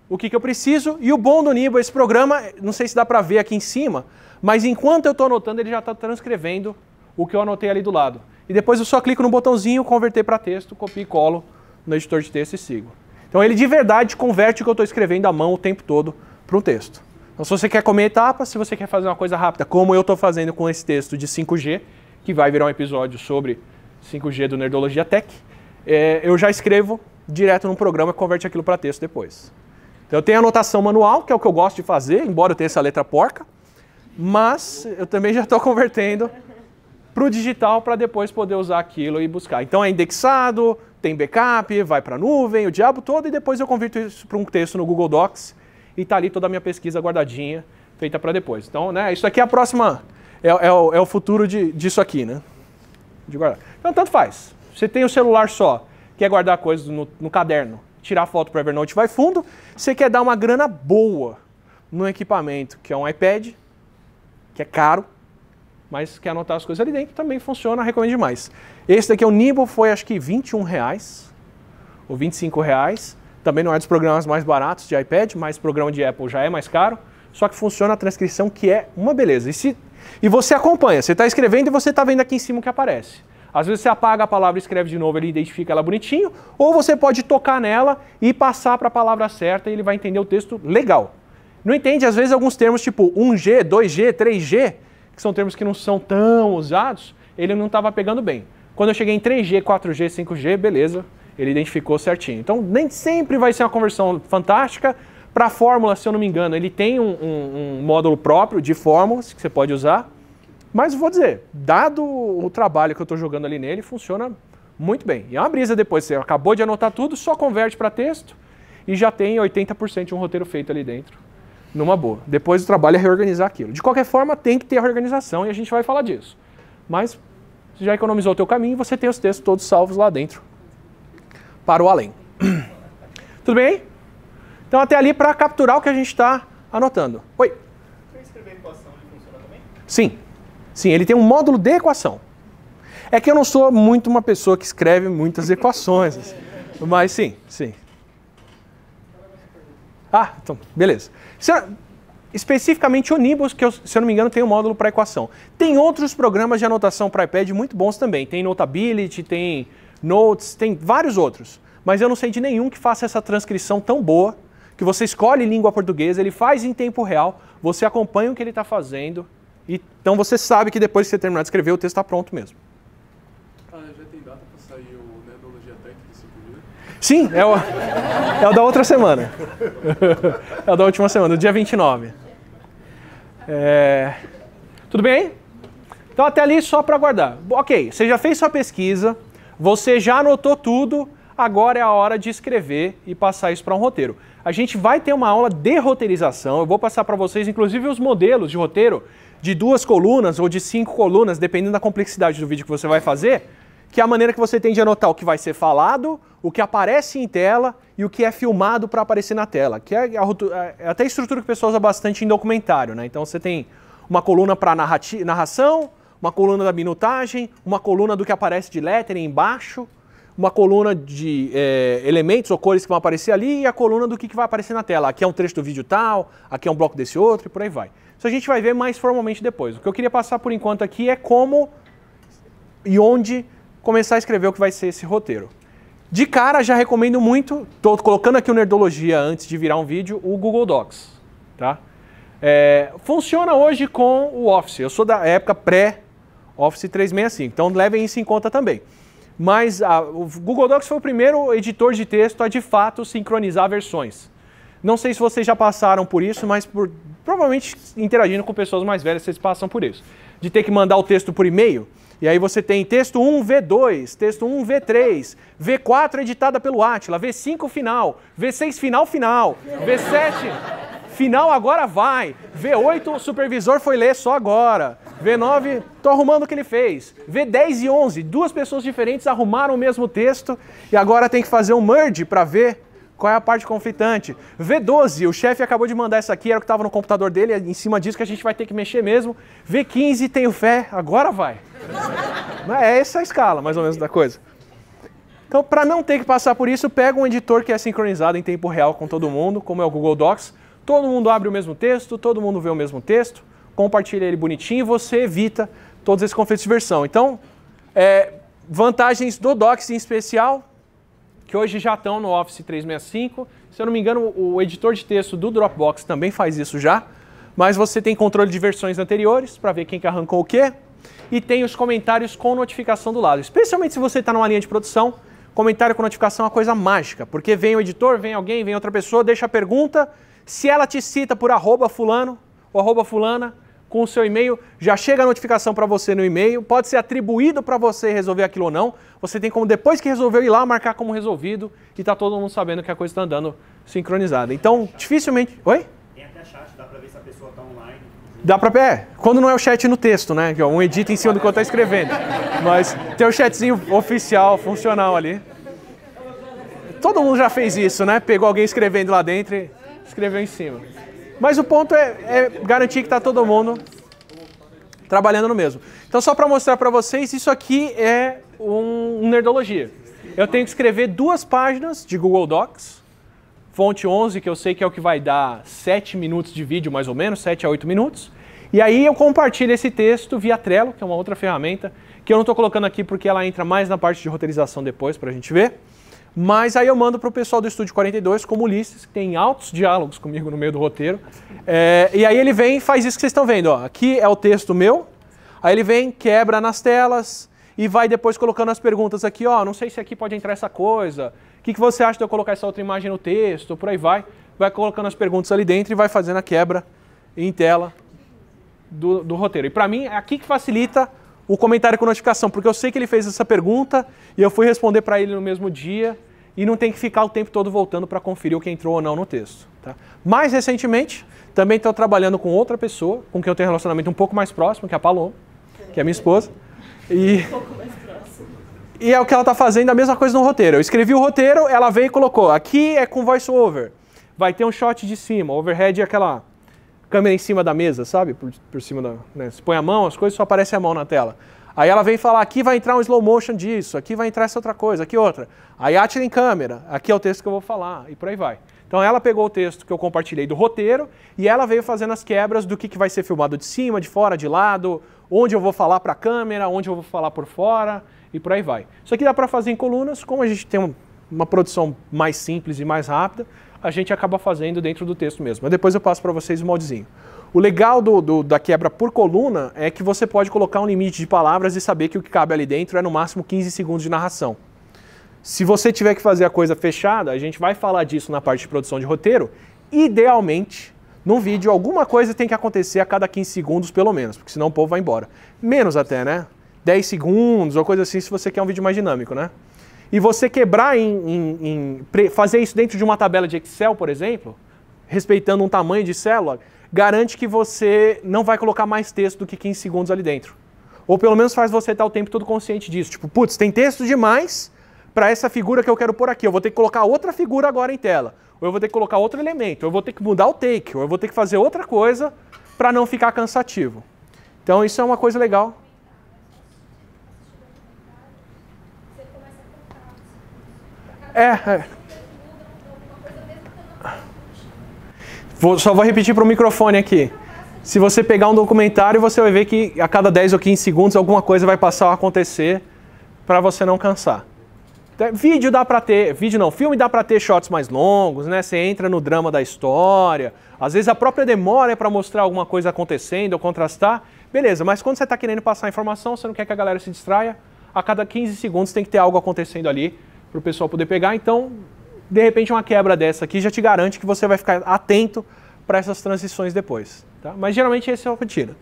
o que, que eu preciso. E o bom do Nibo, esse programa, não sei se dá para ver aqui em cima, mas enquanto eu estou anotando, ele já está transcrevendo o que eu anotei ali do lado. E depois eu só clico no botãozinho, converter para texto, copio e colo no editor de texto e sigo. Então ele de verdade converte o que eu estou escrevendo à mão o tempo todo para um texto. Então se você quer comer etapas, se você quer fazer uma coisa rápida, como eu estou fazendo com esse texto de 5G, que vai virar um episódio sobre 5G do Nerdologia Tech, é, eu já escrevo direto num programa e converte aquilo para texto depois. Então eu tenho anotação manual, que é o que eu gosto de fazer, embora eu tenha essa letra porca, mas eu também já estou convertendo para o digital para depois poder usar aquilo e buscar. Então é indexado, tem backup, vai para a nuvem, o diabo todo, e depois eu converto isso para um texto no Google Docs e está ali toda a minha pesquisa guardadinha, feita para depois. Então, né, isso aqui é a próxima, é, é, o, é o, futuro de, disso aqui, né? De guardar. Então, tanto faz. Você tem o celular só, quer guardar coisas no, no caderno, tirar foto para Evernote vai fundo. Você quer dar uma grana boa no equipamento, que é um iPad, que é caro, mas quer anotar as coisas ali dentro, também funciona, recomendo demais. Esse daqui é o Nibble, foi acho que 21 reais ou 25 reais. Também não é dos programas mais baratos de iPad, mas programa de Apple já é mais caro. Só que funciona a transcrição, que é uma beleza. E, se, e você acompanha, você está escrevendo e você está vendo aqui em cima o que aparece. Às vezes você apaga a palavra e escreve de novo, ele identifica ela bonitinho, ou você pode tocar nela e passar para a palavra certa e ele vai entender o texto legal. Não entende, às vezes, alguns termos tipo 1G, 2G, 3G, que são termos que não são tão usados, ele não estava pegando bem. Quando eu cheguei em 3G, 4G, 5G, beleza, ele identificou certinho. Então, nem sempre vai ser uma conversão fantástica. Para a fórmula, se eu não me engano, ele tem um, um, um módulo próprio de fórmulas que você pode usar. Mas vou dizer, dado o trabalho que eu estou jogando ali nele, funciona muito bem. E é uma brisa depois, você acabou de anotar tudo, só converte para texto e já tem 80% de um roteiro feito ali dentro numa boa. Depois o trabalho é reorganizar aquilo. De qualquer forma, tem que ter a organização e a gente vai falar disso. Mas você já economizou o teu caminho, você tem os textos todos salvos lá dentro para o além. Tudo bem? Então até ali para capturar o que a gente está anotando. Oi. Você escrever equação ele funciona também? Sim. Sim, ele tem um módulo de equação. É que eu não sou muito uma pessoa que escreve muitas equações, assim. mas sim, sim. Ah, então, beleza. Especificamente é especificamente Onibus, que eu, se eu não me engano tem um módulo para equação. Tem outros programas de anotação para iPad muito bons também. Tem Notability, tem Notes, tem vários outros. Mas eu não sei de nenhum que faça essa transcrição tão boa, que você escolhe língua portuguesa, ele faz em tempo real, você acompanha o que ele está fazendo, e, então você sabe que depois que você terminar de escrever, o texto está pronto mesmo. Sim, é o, é o da outra semana. É o da última semana, dia 29. É, tudo bem? Então até ali só para guardar. Ok, você já fez sua pesquisa, você já anotou tudo, agora é a hora de escrever e passar isso para um roteiro. A gente vai ter uma aula de roteirização, eu vou passar para vocês inclusive os modelos de roteiro de duas colunas ou de cinco colunas, dependendo da complexidade do vídeo que você vai fazer, que é a maneira que você tem de anotar o que vai ser falado, o que aparece em tela e o que é filmado para aparecer na tela, que é, a, é, é até a estrutura que o pessoal usa bastante em documentário, né? Então você tem uma coluna para narração, uma coluna da minutagem, uma coluna do que aparece de letra embaixo, uma coluna de é, elementos ou cores que vão aparecer ali e a coluna do que, que vai aparecer na tela. Aqui é um trecho do vídeo tal, aqui é um bloco desse outro e por aí vai. Isso a gente vai ver mais formalmente depois. O que eu queria passar por enquanto aqui é como e onde começar a escrever o que vai ser esse roteiro. De cara, já recomendo muito, estou colocando aqui o Nerdologia antes de virar um vídeo, o Google Docs. Tá? É, funciona hoje com o Office. Eu sou da época pré-Office 365, então levem isso em conta também. Mas a, ah, o Google Docs foi o primeiro editor de texto a de fato sincronizar versões. Não sei se vocês já passaram por isso, mas por, provavelmente interagindo com pessoas mais velhas, vocês passam por isso. De ter que mandar o texto por e-mail e aí você tem texto 1, V2, texto 1, V3, V4 editada pelo Atila, V5 final, V6 final final, V7 final agora vai, V8 o supervisor foi ler só agora, V9 tô arrumando o que ele fez, V10 e 11, duas pessoas diferentes arrumaram o mesmo texto e agora tem que fazer um merge para ver qual é a parte conflitante? V12, o chefe acabou de mandar essa aqui, era o que estava no computador dele, é em cima disso que a gente vai ter que mexer mesmo. V15, tenho fé, agora vai. Né, é essa a escala, mais ou menos, da coisa. Então, para não ter que passar por isso, pega um editor que é sincronizado em tempo real com todo mundo, como é o Google Docs. Todo mundo abre o mesmo texto, todo mundo vê o mesmo texto, compartilha ele bonitinho e você evita todos esses conflitos de versão. Então, é, vantagens do Docs em especial, que hoje já estão no Office 365. Se eu não me engano, o editor de texto do Dropbox também faz isso já. Mas você tem controle de versões anteriores para ver quem que arrancou o quê. E tem os comentários com notificação do lado. Especialmente se você está numa linha de produção, comentário com notificação é uma coisa mágica. Porque vem o editor, vem alguém, vem outra pessoa, deixa a pergunta. Se ela te cita por arroba fulano ou arroba fulana, com o seu e-mail, já chega a notificação para você no e-mail, pode ser atribuído para você resolver aquilo ou não. Você tem como, depois que resolveu, ir lá marcar como resolvido e tá todo mundo sabendo que a coisa está andando sincronizada. Então, dificilmente. Oi? Tem até chat, dá para ver se a pessoa está online. Dá pra. É, quando não é o chat no texto, né? Um edita em cima do que eu tá escrevendo. Mas tem o chatzinho oficial, funcional ali. Todo mundo já fez isso, né? Pegou alguém escrevendo lá dentro e escreveu em cima. Mas o ponto é, é garantir que está todo mundo trabalhando no mesmo. Então, só para mostrar para vocês, isso aqui é um Nerdologia. Eu tenho que escrever duas páginas de Google Docs, fonte 11, que eu sei que é o que vai dar 7 minutos de vídeo, mais ou menos, 7 a 8 minutos. E aí eu compartilho esse texto via Trello, que é uma outra ferramenta, que eu não estou colocando aqui porque ela entra mais na parte de roteirização depois para a gente ver. Mas aí eu mando para o pessoal do Estúdio 42, como Ulisses, que tem altos diálogos comigo no meio do roteiro. É, e aí ele vem e faz isso que vocês estão vendo. Ó. Aqui é o texto meu, aí ele vem, quebra nas telas e vai depois colocando as perguntas aqui. Ó, não sei se aqui pode entrar essa coisa. O que, que você acha de eu colocar essa outra imagem no texto? Por aí vai. Vai colocando as perguntas ali dentro e vai fazendo a quebra em tela do, do roteiro. E para mim, é aqui que facilita o comentário com notificação, porque eu sei que ele fez essa pergunta e eu fui responder para ele no mesmo dia e não tem que ficar o tempo todo voltando para conferir o que entrou ou não no texto. Tá? Mais recentemente, também estou trabalhando com outra pessoa, com quem eu tenho um relacionamento um pouco mais próximo, que é a Paloma, que é minha esposa. E, um pouco mais próximo. e é o que ela está fazendo, a mesma coisa no roteiro. Eu escrevi o roteiro, ela veio e colocou. Aqui é com voice-over. Vai ter um shot de cima, overhead é aquela câmera em cima da mesa, sabe? Por, por cima da. Né? Você põe a mão, as coisas só aparece a mão na tela. Aí ela vem falar: aqui vai entrar um slow motion disso, aqui vai entrar essa outra coisa, aqui outra. Aí atira em câmera, aqui é o texto que eu vou falar, e por aí vai. Então ela pegou o texto que eu compartilhei do roteiro e ela veio fazendo as quebras do que, que vai ser filmado de cima, de fora, de lado, onde eu vou falar para a câmera, onde eu vou falar por fora e por aí vai. Isso aqui dá para fazer em colunas, como a gente tem uma produção mais simples e mais rápida, a gente acaba fazendo dentro do texto mesmo. Mas depois eu passo para vocês o moldezinho. O legal do, do, da quebra por coluna é que você pode colocar um limite de palavras e saber que o que cabe ali dentro é no máximo 15 segundos de narração. Se você tiver que fazer a coisa fechada, a gente vai falar disso na parte de produção de roteiro. Idealmente, num vídeo, alguma coisa tem que acontecer a cada 15 segundos, pelo menos, porque senão o povo vai embora. Menos até, né? 10 segundos ou coisa assim, se você quer um vídeo mais dinâmico, né? e você quebrar em, em, em, fazer isso dentro de uma tabela de Excel, por exemplo, respeitando um tamanho de célula, garante que você não vai colocar mais texto do que 15 segundos ali dentro. Ou pelo menos faz você estar o tempo todo consciente disso. Tipo, putz, tem texto demais para essa figura que eu quero pôr aqui. Eu vou ter que colocar outra figura agora em tela. Ou eu vou ter que colocar outro elemento. Ou eu vou ter que mudar o take. Ou eu vou ter que fazer outra coisa para não ficar cansativo. Então isso é uma coisa legal É, é, Vou, só vou repetir para o microfone aqui. Se você pegar um documentário, você vai ver que a cada 10 ou 15 segundos alguma coisa vai passar a acontecer para você não cansar. É, vídeo dá para ter, vídeo não, filme dá para ter shots mais longos, né? Você entra no drama da história. Às vezes a própria demora é para mostrar alguma coisa acontecendo ou contrastar. Beleza, mas quando você está querendo passar informação, você não quer que a galera se distraia, a cada 15 segundos tem que ter algo acontecendo ali para o pessoal poder pegar. Então, de repente, uma quebra dessa aqui já te garante que você vai ficar atento para essas transições depois. Tá? Mas geralmente esse é a rotina.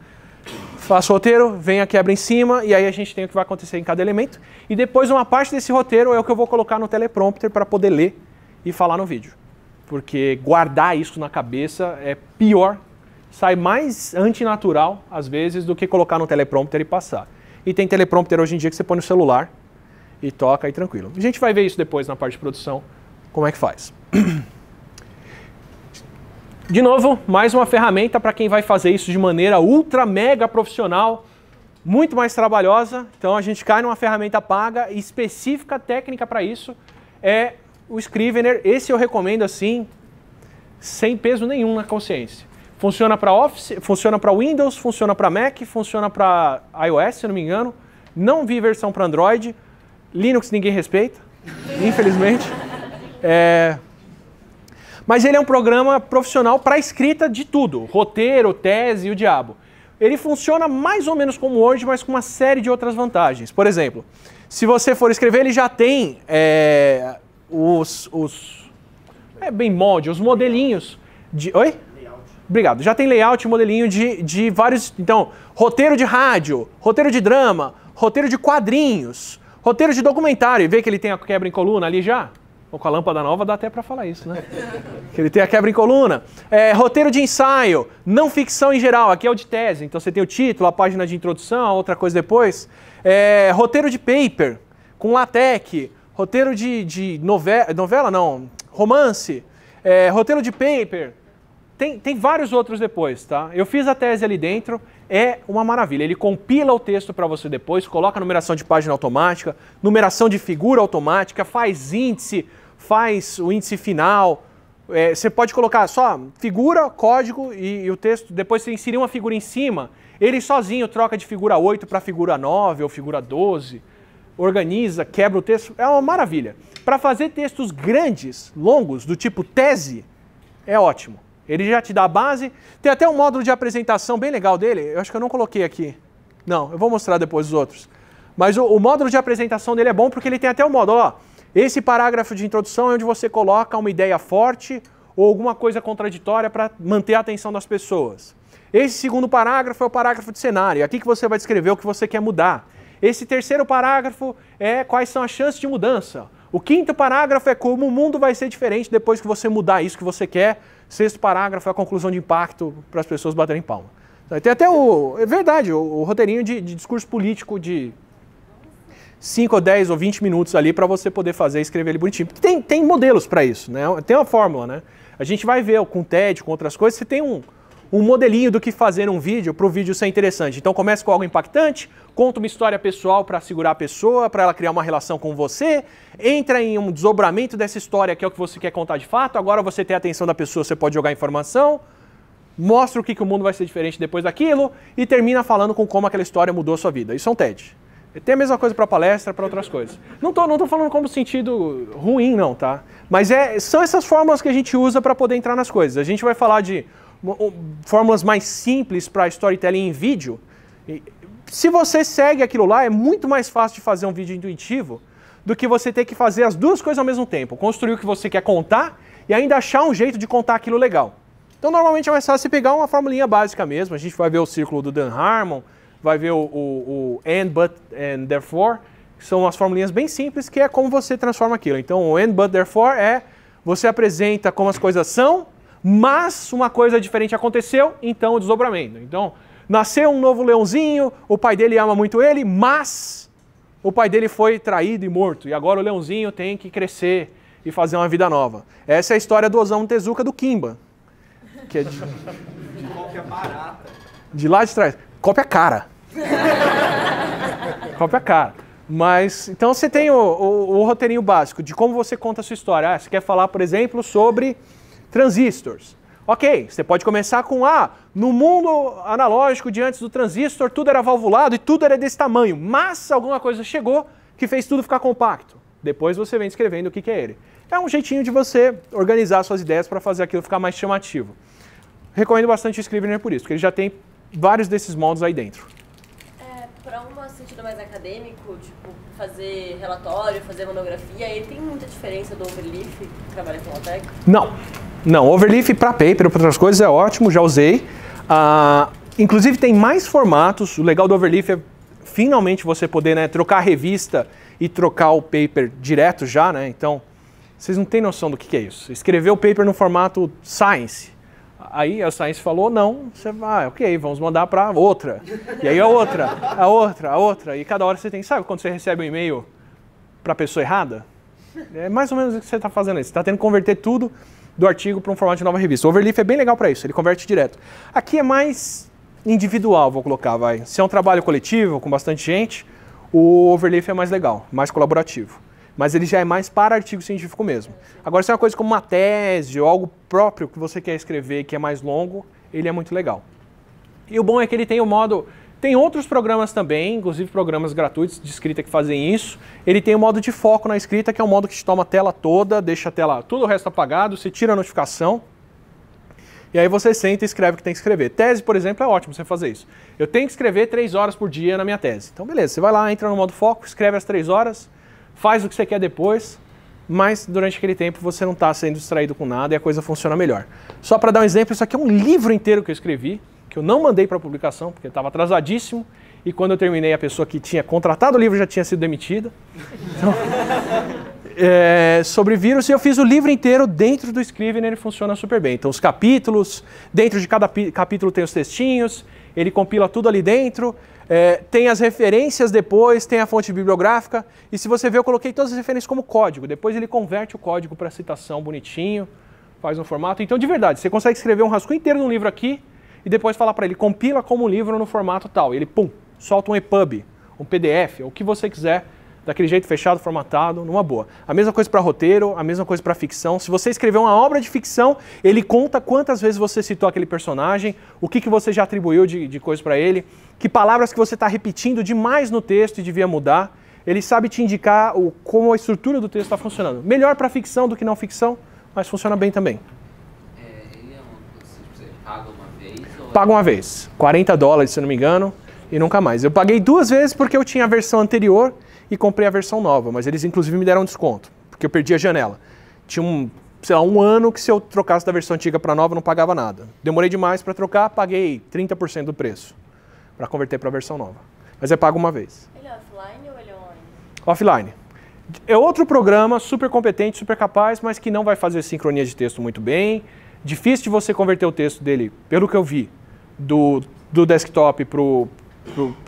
Faço o roteiro, vem a quebra em cima e aí a gente tem o que vai acontecer em cada elemento. E depois uma parte desse roteiro é o que eu vou colocar no teleprompter para poder ler e falar no vídeo. Porque guardar isso na cabeça é pior, sai mais antinatural às vezes do que colocar no teleprompter e passar. E tem teleprompter hoje em dia que você põe no celular e toca aí tranquilo. A gente vai ver isso depois na parte de produção, como é que faz. De novo, mais uma ferramenta para quem vai fazer isso de maneira ultra mega profissional, muito mais trabalhosa. Então a gente cai numa ferramenta paga específica técnica para isso é o Scrivener. Esse eu recomendo assim, sem peso nenhum na consciência. Funciona para Office, funciona para Windows, funciona para Mac, funciona para iOS, se não me engano. Não vi versão para Android. Linux ninguém respeita, infelizmente. É... Mas ele é um programa profissional para escrita de tudo, roteiro, tese e o diabo. Ele funciona mais ou menos como hoje, mas com uma série de outras vantagens. Por exemplo, se você for escrever, ele já tem é, os, os, é bem mod, os modelinhos de, oi? Layout. Obrigado. Já tem layout, modelinho de, de vários, então roteiro de rádio, roteiro de drama, roteiro de quadrinhos, Roteiro de documentário, vê que ele tem a quebra em coluna ali já? Ou com a lâmpada nova dá até para falar isso, né? que ele tem a quebra em coluna. É, roteiro de ensaio, não ficção em geral, aqui é o de tese, então você tem o título, a página de introdução, a outra coisa depois. É, roteiro de paper, com LaTeX, roteiro de, de novela, novela não, romance, é, roteiro de paper, tem, tem vários outros depois, tá? Eu fiz a tese ali dentro, é uma maravilha. Ele compila o texto para você depois, coloca numeração de página automática, numeração de figura automática, faz índice, faz o índice final. É, você pode colocar só figura, código e, e, o texto. Depois você inserir uma figura em cima, ele sozinho troca de figura 8 para figura 9 ou figura 12, organiza, quebra o texto. É uma maravilha. Para fazer textos grandes, longos, do tipo tese, é ótimo. Ele já te dá a base. Tem até um módulo de apresentação bem legal dele. Eu acho que eu não coloquei aqui. Não, eu vou mostrar depois os outros. Mas o, o módulo de apresentação dele é bom porque ele tem até o um módulo. Ó, esse parágrafo de introdução é onde você coloca uma ideia forte ou alguma coisa contraditória para manter a atenção das pessoas. Esse segundo parágrafo é o parágrafo de cenário. É aqui que você vai descrever o que você quer mudar. Esse terceiro parágrafo é quais são as chances de mudança. O quinto parágrafo é como o mundo vai ser diferente depois que você mudar isso que você quer. Sexto parágrafo é a conclusão de impacto para as pessoas baterem palma. Tem até o. É verdade, o, o roteirinho de, de, discurso político de 5 ou 10 ou 20 minutos ali para você poder fazer escrever ele bonitinho. Tem, tem modelos para isso, né? Tem uma fórmula, né? A gente vai ver com o TED, com outras coisas, você tem um um modelinho do que fazer um vídeo para o vídeo ser interessante. Então comece com algo impactante, conta uma história pessoal para segurar a pessoa, para ela criar uma relação com você, entra em um desdobramento dessa história que é o que você quer contar de fato, agora você tem a atenção da pessoa, você pode jogar informação, mostra o que, que o mundo vai ser diferente depois daquilo e termina falando com como aquela história mudou a sua vida. Isso é um TED. Tem a mesma coisa para palestra, para outras coisas. Não estou não tô falando como sentido ruim, não, tá? Mas é, são essas fórmulas que a gente usa para poder entrar nas coisas. A gente vai falar de fórmulas mais simples para storytelling em vídeo. Se você segue aquilo lá, é muito mais fácil de fazer um vídeo intuitivo do que você ter que fazer as duas coisas ao mesmo tempo. Construir o que você quer contar e ainda achar um jeito de contar aquilo legal. Então, normalmente é mais fácil você pegar uma formulinha básica mesmo. A gente vai ver o círculo do Dan Harmon, vai ver o, o, o and, but, and therefore, que são as formulinhas bem simples, que é como você transforma aquilo. Então, o and, but, therefore é você apresenta como as coisas são mas uma coisa diferente aconteceu, então o desdobramento. Então, nasceu um novo leãozinho, o pai dele ama muito ele, mas o pai dele foi traído e morto, e agora o leãozinho tem que crescer e fazer uma vida nova. Essa é a história do Osão Tezuka do Kimba. Que é de... de cópia é barata. De lá de trás. Cópia é cara. cópia é cara. Mas, então você tem o, o, o roteirinho básico de como você conta a sua história. Ah, você quer falar, por exemplo, sobre transistores. Ok, você pode começar com A. Ah, no mundo analógico de antes do transistor, tudo era valvulado e tudo era desse tamanho, mas alguma coisa chegou que fez tudo ficar compacto. Depois você vem escrevendo o que, que é ele. É um jeitinho de você organizar suas ideias para fazer aquilo ficar mais chamativo. Recomendo bastante o Scrivener por isso, porque ele já tem vários desses modos aí dentro para um sentido mais acadêmico, tipo, fazer relatório, fazer monografia, aí tem muita diferença do Overleaf que trabalha com LaTeX? Não. Não, Overleaf para paper ou para outras coisas é ótimo, já usei. Ah, inclusive tem mais formatos, o legal do Overleaf é finalmente você poder né, trocar a revista e trocar o paper direto já, né? Então, vocês não têm noção do que, que é isso. Escrever o paper no formato Science, Aí a Science falou, não, você vai, ah, ok, vamos mandar para outra. E aí a outra, a outra, a outra. E cada hora você tem, sabe quando você recebe um e-mail para a pessoa errada? É mais ou menos o que você está fazendo aí. Você está tendo que converter tudo do artigo para um formato de nova revista. O Overleaf é bem legal para isso, ele converte direto. Aqui é mais individual, vou colocar, vai. Se é um trabalho coletivo, com bastante gente, o Overleaf é mais legal, mais colaborativo mas ele já é mais para artigo científico mesmo. Agora, se é uma coisa como uma tese ou algo próprio que você quer escrever que é mais longo, ele é muito legal. E o bom é que ele tem o modo. Tem outros programas também, inclusive programas gratuitos de escrita que fazem isso. Ele tem o modo de foco na escrita, que é um modo que te toma a tela toda, deixa a tela, tudo o resto apagado, você tira a notificação. E aí você senta e escreve o que tem que escrever. Tese, por exemplo, é ótimo você fazer isso. Eu tenho que escrever três horas por dia na minha tese. Então, beleza, você vai lá, entra no modo foco, escreve as três horas, faz o que você quer depois, mas durante aquele tempo você não está sendo distraído com nada e a coisa funciona melhor. Só para dar um exemplo, isso aqui é um livro inteiro que eu escrevi, que eu não mandei para publicação, porque estava atrasadíssimo, e quando eu terminei, a pessoa que tinha contratado o livro já tinha sido demitida. Então, é, sobre vírus, e eu fiz o livro inteiro dentro do Scrivener, ele funciona super bem. Então, os capítulos, dentro de cada capítulo tem os textinhos, ele compila tudo ali dentro, é, tem as referências depois, tem a fonte bibliográfica. E se você ver, eu coloquei todas as referências como código. Depois ele converte o código para citação bonitinho, faz um formato. Então, de verdade, você consegue escrever um rascunho inteiro num livro aqui e depois falar para ele, compila como um livro no formato tal. E ele, pum, solta um EPUB, um PDF, o que você quiser daquele jeito fechado, formatado, numa boa. A mesma coisa para roteiro, a mesma coisa para ficção. Se você escrever uma obra de ficção, ele conta quantas vezes você citou aquele personagem, o que, que você já atribuiu de, de coisa para ele, que palavras que você está repetindo demais no texto e devia mudar. Ele sabe te indicar o, como a estrutura do texto está funcionando. Melhor para ficção do que não ficção, mas funciona bem também. É, ele é um, tipo, você paga uma vez? É paga uma vez. 40 dólares, se não me engano, e nunca mais. Eu paguei duas vezes porque eu tinha a versão anterior e comprei a versão nova, mas eles inclusive me deram um desconto, porque eu perdi a janela. Tinha um, sei lá, um ano que se eu trocasse da versão antiga para nova não pagava nada. Demorei demais para trocar, paguei 30% do preço para converter para a versão nova. Mas é pago uma vez. Ele é offline ou ele é online? Offline. É outro programa super competente, super capaz, mas que não vai fazer sincronia de texto muito bem. Difícil de você converter o texto dele, pelo que eu vi, do, do desktop para o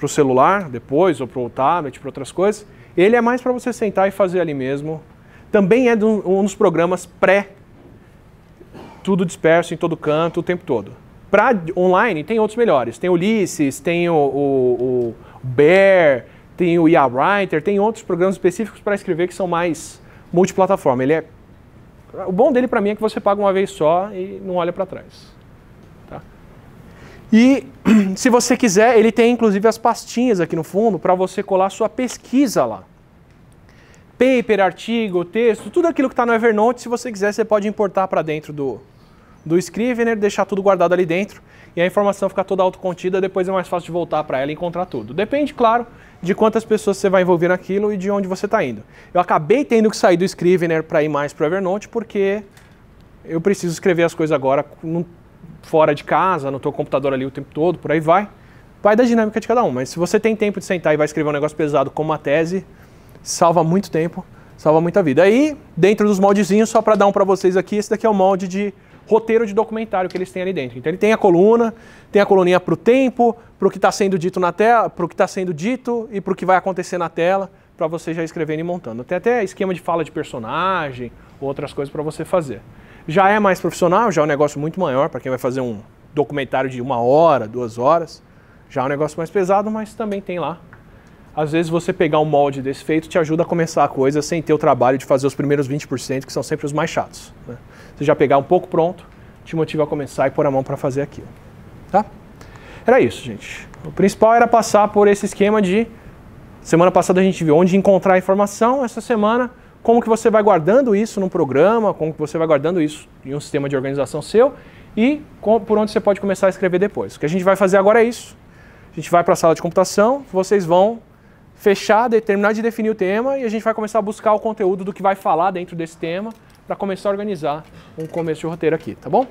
celular depois, ou para o tablet, para outras coisas. Ele é mais para você sentar e fazer ali mesmo. Também é um dos programas pré, tudo disperso em todo canto, o tempo todo. Para online, tem outros melhores. Tem Ulisses, tem o, o, o Bear, tem o IA Writer, tem outros programas específicos para escrever que são mais multiplataforma. Ele é o bom dele para mim é que você paga uma vez só e não olha para trás. E se você quiser, ele tem inclusive as pastinhas aqui no fundo para você colar sua pesquisa lá. Paper, artigo, texto, tudo aquilo que está no Evernote, se você quiser, você pode importar para dentro do, do Scrivener, deixar tudo guardado ali dentro e a informação fica toda autocontida, depois é mais fácil de voltar para ela e encontrar tudo. Depende, claro, de quantas pessoas você vai envolver naquilo e de onde você está indo. Eu acabei tendo que sair do Scrivener para ir mais para o Evernote porque eu preciso escrever as coisas agora, não fora de casa, no teu computador ali o tempo todo, por aí vai. Vai da dinâmica de cada um, mas se você tem tempo de sentar e vai escrever um negócio pesado como uma tese, salva muito tempo, salva muita vida. Aí, dentro dos moldezinhos, só para dar um para vocês aqui, esse daqui é o molde de roteiro de documentário que eles têm ali dentro. Então ele tem a coluna, tem a coluninha para o tempo, para o que está sendo dito na tela, para o que está sendo dito e para o que vai acontecer na tela, para você já escrevendo e montando. Tem até esquema de fala de personagem, outras coisas para você fazer já é mais profissional, já é um negócio muito maior para quem vai fazer um documentário de uma hora, duas horas. Já é um negócio mais pesado, mas também tem lá. Às vezes você pegar um molde desse feito te ajuda a começar a coisa sem ter o trabalho de fazer os primeiros 20%, que são sempre os mais chatos. Né? Você já pegar um pouco pronto, te motiva a começar e pôr a mão para fazer aquilo. Tá? Era isso, gente. O principal era passar por esse esquema de. Semana passada a gente viu onde encontrar a informação, essa semana como que você vai guardando isso num programa, como que você vai guardando isso em um sistema de organização seu e com, por onde você pode começar a escrever depois. O que a gente vai fazer agora é isso. A gente vai para a sala de computação, vocês vão fechar, terminar de definir o tema e a gente vai começar a buscar o conteúdo do que vai falar dentro desse tema para começar a organizar um começo de roteiro aqui, tá bom?